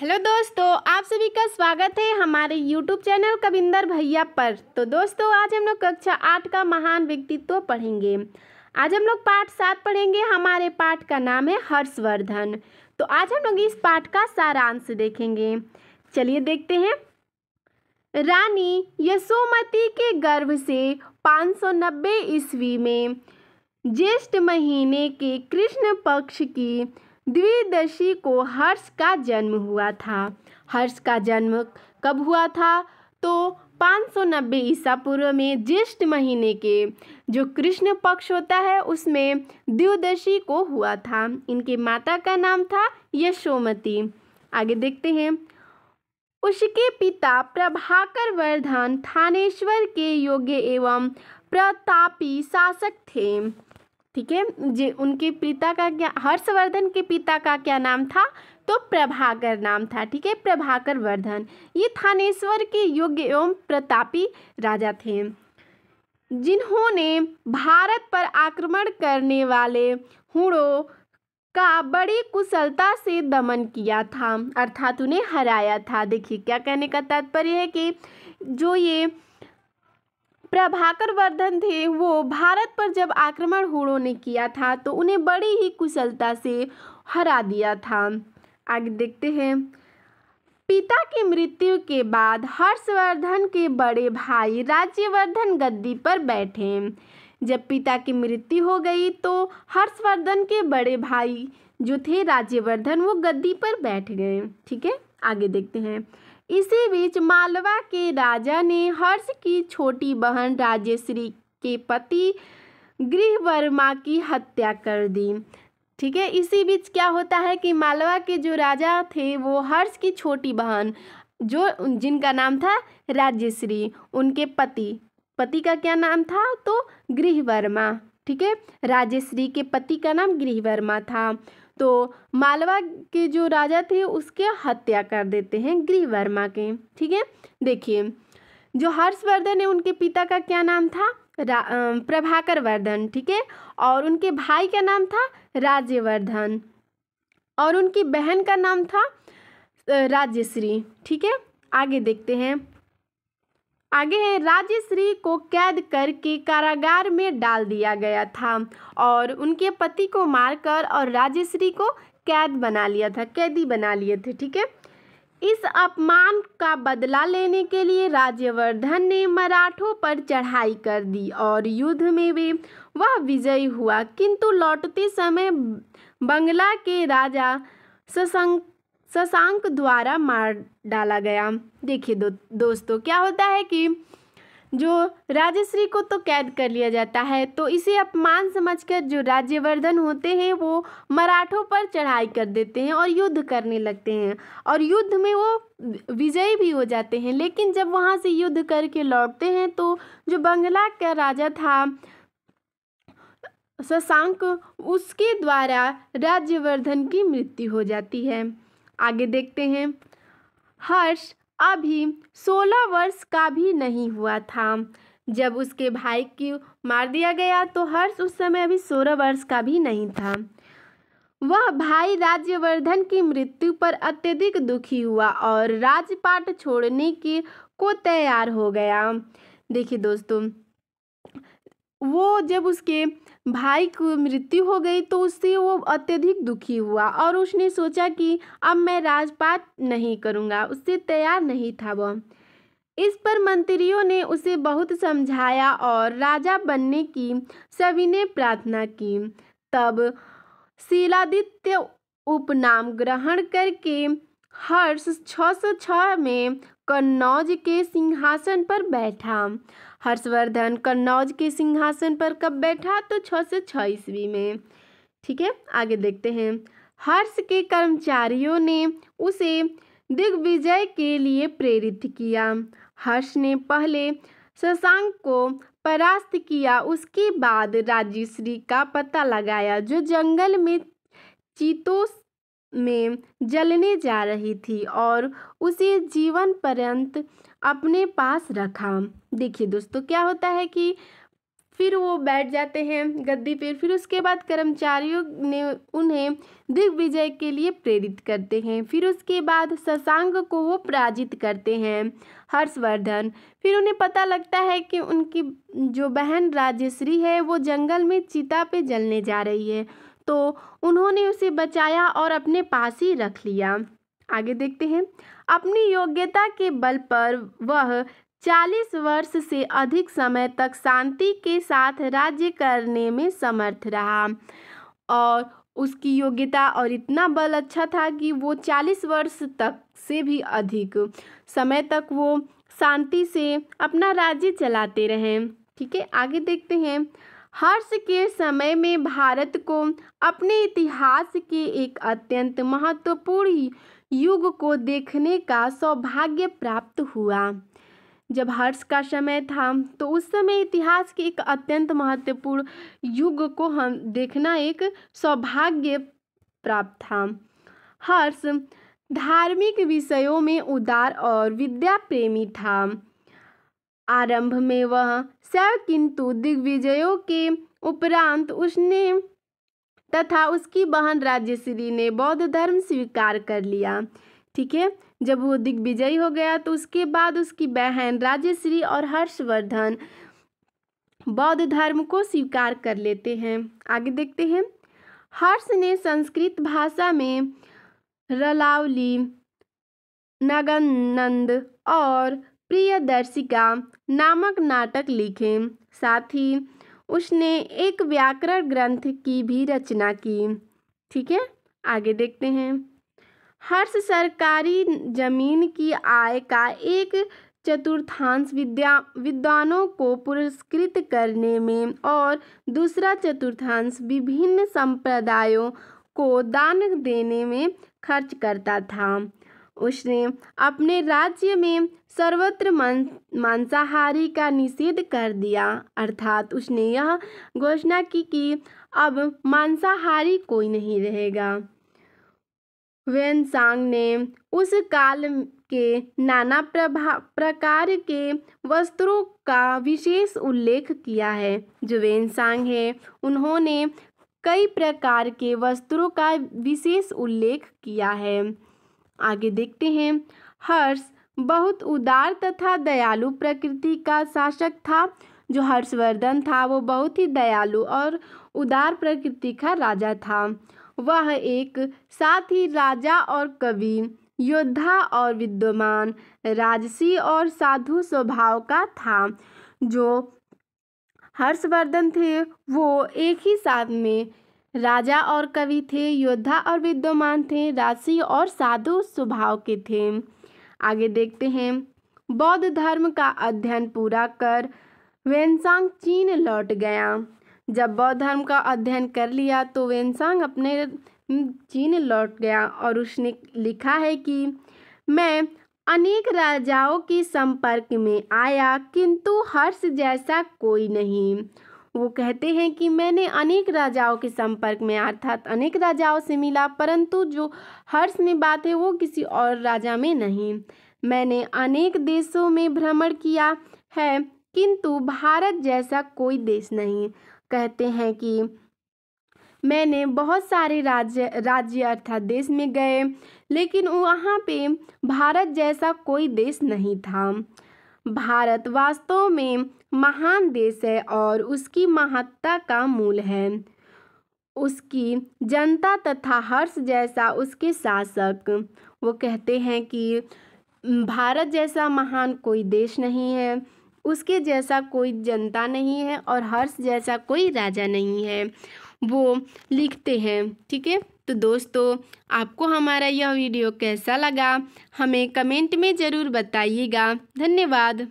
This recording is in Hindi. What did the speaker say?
हेलो दोस्तों आप सभी का स्वागत है हमारे यूट्यूब चैनल कविंदर भैया पर तो दोस्तों आज हम लोग कक्षा आठ का महान व्यक्तित्व पढ़ेंगे आज हम लोग पाठ सात पढ़ेंगे हमारे पाठ का नाम है हर्षवर्धन तो आज हम लोग इस पाठ का सारांश देखेंगे चलिए देखते हैं रानी यशोमती के गर्भ से 590 ईस्वी में ज्येष्ठ महीने के कृष्ण पक्ष की द्विदशी को हर्ष का जन्म हुआ था हर्ष का जन्म कब हुआ था तो 590 ईसा पूर्व में ज्येष्ठ महीने के जो कृष्ण पक्ष होता है उसमें द्विदशी को हुआ था इनके माता का नाम था यशोमती आगे देखते हैं उसके पिता प्रभाकर वर्धन थानेश्वर के योग्य एवं प्रतापी शासक थे ठीक है जी उनके पिता का क्या हर्षवर्धन के पिता का क्या नाम था तो प्रभाकर नाम था ठीक है प्रभाकर वर्धन ये थानेश्वर के योग्य एवं प्रतापी राजा थे जिन्होंने भारत पर आक्रमण करने वाले हुड़ों का बड़ी कुशलता से दमन किया था अर्थात उन्हें हराया था देखिए क्या कहने का तात्पर्य है कि जो ये प्रभाकर वर्धन थे वो भारत पर जब आक्रमण हुड़ों ने किया था तो उन्हें बड़ी ही कुशलता से हरा दिया था आगे देखते हैं पिता की मृत्यु के बाद हर्षवर्धन के बड़े भाई राज्यवर्धन गद्दी पर बैठे जब पिता की मृत्यु हो गई तो हर्षवर्धन के बड़े भाई जो थे राज्यवर्धन वो गद्दी पर बैठ गए ठीक है आगे देखते हैं इसी बीच मालवा के राजा ने हर्ष की छोटी बहन राजेश्री के पति गृहवर्मा की हत्या कर दी ठीक है इसी बीच क्या होता है कि मालवा के जो राजा थे वो हर्ष की छोटी बहन जो जिनका नाम था राजेश्री उनके पति पति का क्या नाम था तो गृहवर्मा ठीक है राजेश्री के पति का नाम गृहवर्मा था तो मालवा के जो राजा थे उसके हत्या कर देते हैं ग्रीवर्मा के ठीक है देखिए जो हर्षवर्धन है उनके पिता का क्या नाम था प्रभाकर वर्धन ठीक है और उनके भाई का नाम था राज्यवर्धन और उनकी बहन का नाम था राज्यश्री ठीक है आगे देखते हैं आगे है राजेश्री को कैद करके कारागार में डाल दिया गया था और उनके पति को मारकर और राजेश्री को कैद बना लिया था कैदी बना लिए थे ठीक है इस अपमान का बदला लेने के लिए राज्यवर्धन ने मराठों पर चढ़ाई कर दी और युद्ध में भी वह विजयी हुआ किंतु लौटते समय बंगला के राजा सशंक शशांक द्वारा मार डाला गया देखिए दो, दोस्तों क्या होता है कि जो राजश्री को तो कैद कर लिया जाता है तो इसे अपमान समझकर जो राज्यवर्धन होते हैं वो मराठों पर चढ़ाई कर देते हैं और युद्ध करने लगते हैं और युद्ध में वो विजयी भी हो जाते हैं लेकिन जब वहाँ से युद्ध करके लौटते हैं तो जो बंगला का राजा था शशांक उसके द्वारा राज्यवर्धन की मृत्यु हो जाती है आगे देखते हैं हर्ष अभी सोलह वर्ष का भी नहीं हुआ था जब उसके भाई की मार दिया गया तो हर्ष उस समय अभी सोलह वर्ष का भी नहीं था वह भाई राज्यवर्धन की मृत्यु पर अत्यधिक दुखी हुआ और राजपाट छोड़ने की को तैयार हो गया देखिए दोस्तों वो जब उसके भाई की मृत्यु हो गई तो उससे वो अत्यधिक दुखी हुआ और उसने सोचा कि अब मैं राजपाट नहीं करूँगा उससे तैयार नहीं था वह इस पर मंत्रियों ने उसे बहुत समझाया और राजा बनने की सभी ने प्रार्थना की तब शिलादित्य उपनाम ग्रहण करके हर्ष 606 में कन्नौज के सिंहासन पर बैठा हर्षवर्धन कन्नौज के सिंहासन पर कब बैठा तो छः सौ छः ईस्वी में ठीक है आगे देखते हैं हर्ष के कर्मचारियों ने उसे दिग्विजय के लिए प्रेरित किया हर्ष ने पहले शशांक को परास्त किया उसके बाद राजश्री का पता लगाया जो जंगल में चीतों में जलने जा रही थी और उसे जीवन पर्यंत अपने पास रखा देखिए दोस्तों क्या होता है कि फिर वो बैठ जाते हैं गद्दी पर फिर उसके बाद कर्मचारियों ने उन्हें दिग्विजय के लिए प्रेरित करते हैं फिर उसके बाद ससांग को वो पराजित करते हैं हर्षवर्धन फिर उन्हें पता लगता है कि उनकी जो बहन राजेश्री है वो जंगल में चिता पे जलने जा रही है तो उन्होंने उसे बचाया और अपने पास ही रख लिया आगे देखते हैं अपनी योग्यता के बल पर वह चालीस वर्ष से अधिक समय तक शांति के साथ राज्य करने में समर्थ रहा और उसकी योग्यता और इतना बल अच्छा था कि वो चालीस वर्ष तक से भी अधिक समय तक वो शांति से अपना राज्य चलाते रहें ठीक है आगे देखते हैं हर्ष के समय में भारत को अपने इतिहास के एक अत्यंत महत्वपूर्ण युग को देखने का सौभाग्य प्राप्त हुआ जब हर्ष का समय था तो उस समय इतिहास के एक अत्यंत महत्वपूर्ण युग को हम देखना एक सौभाग्य प्राप्त था हर्ष धार्मिक विषयों में उदार और विद्या प्रेमी था आरंभ में वह स किंतु दिग्विजयों के उपरांत उसने तथा उसकी बहन राज्यश्री ने बौद्ध धर्म स्वीकार कर लिया ठीक है जब वो दिग्विजयी हो गया तो उसके बाद उसकी बहन राज्यश्री और हर्षवर्धन बौद्ध धर्म को स्वीकार कर लेते हैं आगे देखते हैं हर्ष ने संस्कृत भाषा में रलावली नगनंद और प्रियदर्शिका नामक नाटक लिखे साथ ही उसने एक व्याकरण ग्रंथ की भी रचना की ठीक है आगे देखते हैं हर्ष सरकारी जमीन की आय का एक चतुर्थांश विद्या विद्वानों को पुरस्कृत करने में और दूसरा चतुर्थांश विभिन्न संप्रदायों को दान देने में खर्च करता था उसने अपने राज्य में सर्वत्र मांसाहारी का निषेध कर दिया अर्थात उसने यह घोषणा की कि अब मांसाहारी कोई नहीं रहेगा वेनसांग ने उस काल के नाना प्रभा प्रकार के वस्त्रों का विशेष उल्लेख किया है जो वेनसांग है उन्होंने कई प्रकार के वस्त्रों का विशेष उल्लेख किया है आगे देखते हैं हर्ष बहुत उदार तथा दयालु प्रकृति का शासक था जो हर्षवर्धन था वो बहुत ही दयालु और उदार प्रकृति का राजा था वह एक साथ ही राजा और कवि योद्धा और विद्वान राजसी और साधु स्वभाव का था जो हर्षवर्धन थे वो एक ही साथ में राजा और कवि थे योद्धा और विद्वान थे राशि और साधु स्वभाव के थे आगे देखते हैं बौद्ध धर्म का अध्ययन पूरा कर वेनसांग चीन लौट गया जब बौद्ध धर्म का अध्ययन कर लिया तो वेनसांग अपने चीन लौट गया और उसने लिखा है कि मैं अनेक राजाओं के संपर्क में आया किंतु हर्ष जैसा कोई नहीं वो कहते हैं कि मैंने अनेक राजाओं के संपर्क में अर्थात अनेक राजाओं से मिला परंतु जो हर्ष में बात है वो किसी और राजा में नहीं मैंने अनेक देशों में भ्रमण किया है किंतु भारत जैसा कोई देश नहीं कहते हैं कि मैंने बहुत सारे राज्य राज्य अर्थात देश में गए लेकिन वहाँ पे भारत जैसा कोई देश नहीं था भारत वास्तव में महान देश है और उसकी महत्ता का मूल है उसकी जनता तथा हर्ष जैसा उसके शासक वो कहते हैं कि भारत जैसा महान कोई देश नहीं है उसके जैसा कोई जनता नहीं है और हर्ष जैसा कोई राजा नहीं है वो लिखते हैं ठीक है तो दोस्तों आपको हमारा यह वीडियो कैसा लगा हमें कमेंट में ज़रूर बताइएगा धन्यवाद